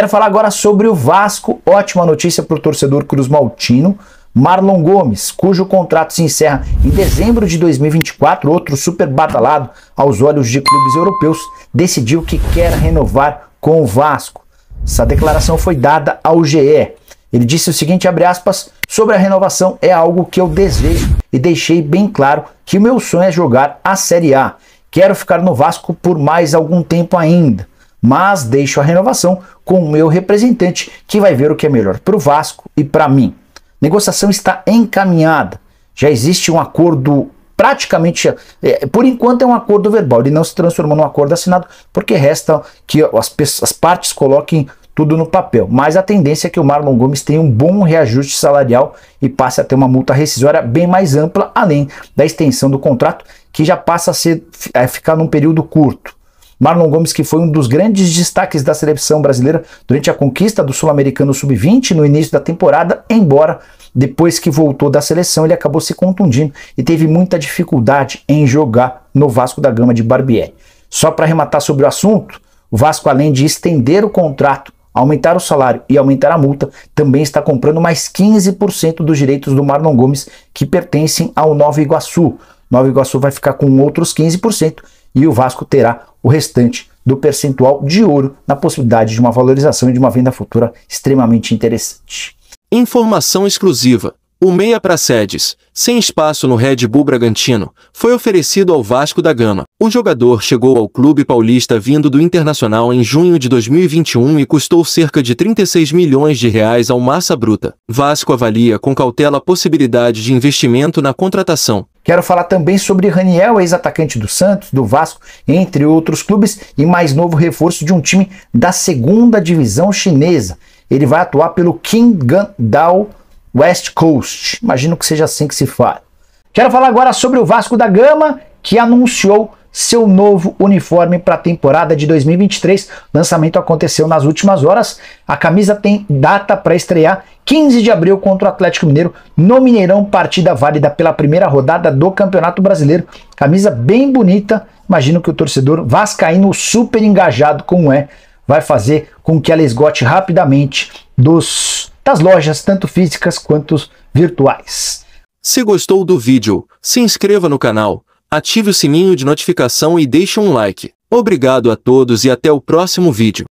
Quero falar agora sobre o Vasco. Ótima notícia para o torcedor Cruz Maltino. Marlon Gomes, cujo contrato se encerra em dezembro de 2024, outro super batalhado aos olhos de clubes europeus, decidiu que quer renovar com o Vasco. Essa declaração foi dada ao GE. Ele disse o seguinte, aspas, sobre a renovação é algo que eu desejo e deixei bem claro que o meu sonho é jogar a Série A. Quero ficar no Vasco por mais algum tempo ainda mas deixo a renovação com o meu representante, que vai ver o que é melhor para o Vasco e para mim. Negociação está encaminhada. Já existe um acordo praticamente, é, por enquanto é um acordo verbal, ele não se transformou num acordo assinado, porque resta que as, as partes coloquem tudo no papel. Mas a tendência é que o Marlon Gomes tenha um bom reajuste salarial e passe a ter uma multa rescisória bem mais ampla, além da extensão do contrato, que já passa a, ser, a ficar num período curto. Marlon Gomes, que foi um dos grandes destaques da seleção brasileira durante a conquista do Sul-Americano Sub-20 no início da temporada, embora depois que voltou da seleção ele acabou se contundindo e teve muita dificuldade em jogar no Vasco da Gama de Barbieri. Só para arrematar sobre o assunto, o Vasco, além de estender o contrato, aumentar o salário e aumentar a multa, também está comprando mais 15% dos direitos do Marlon Gomes que pertencem ao Nova Iguaçu. Nova Iguaçu vai ficar com outros 15% e o Vasco terá o restante do percentual de ouro na possibilidade de uma valorização e de uma venda futura extremamente interessante. Informação exclusiva. O meia Sedes, sem espaço no Red Bull Bragantino, foi oferecido ao Vasco da Gama. O jogador chegou ao clube paulista vindo do Internacional em junho de 2021 e custou cerca de 36 milhões de reais ao Massa Bruta. Vasco avalia com cautela a possibilidade de investimento na contratação. Quero falar também sobre Raniel, ex-atacante do Santos, do Vasco, entre outros clubes, e mais novo reforço de um time da segunda divisão chinesa. Ele vai atuar pelo Qingdao West Coast. Imagino que seja assim que se fala. Quero falar agora sobre o Vasco da Gama, que anunciou seu novo uniforme para a temporada de 2023. lançamento aconteceu nas últimas horas. A camisa tem data para estrear 15 de abril contra o Atlético Mineiro no Mineirão, partida válida pela primeira rodada do Campeonato Brasileiro. Camisa bem bonita. Imagino que o torcedor vascaíno super engajado como é vai fazer com que ela esgote rapidamente dos das lojas, tanto físicas quanto virtuais. Se gostou do vídeo, se inscreva no canal, ative o sininho de notificação e deixe um like. Obrigado a todos e até o próximo vídeo.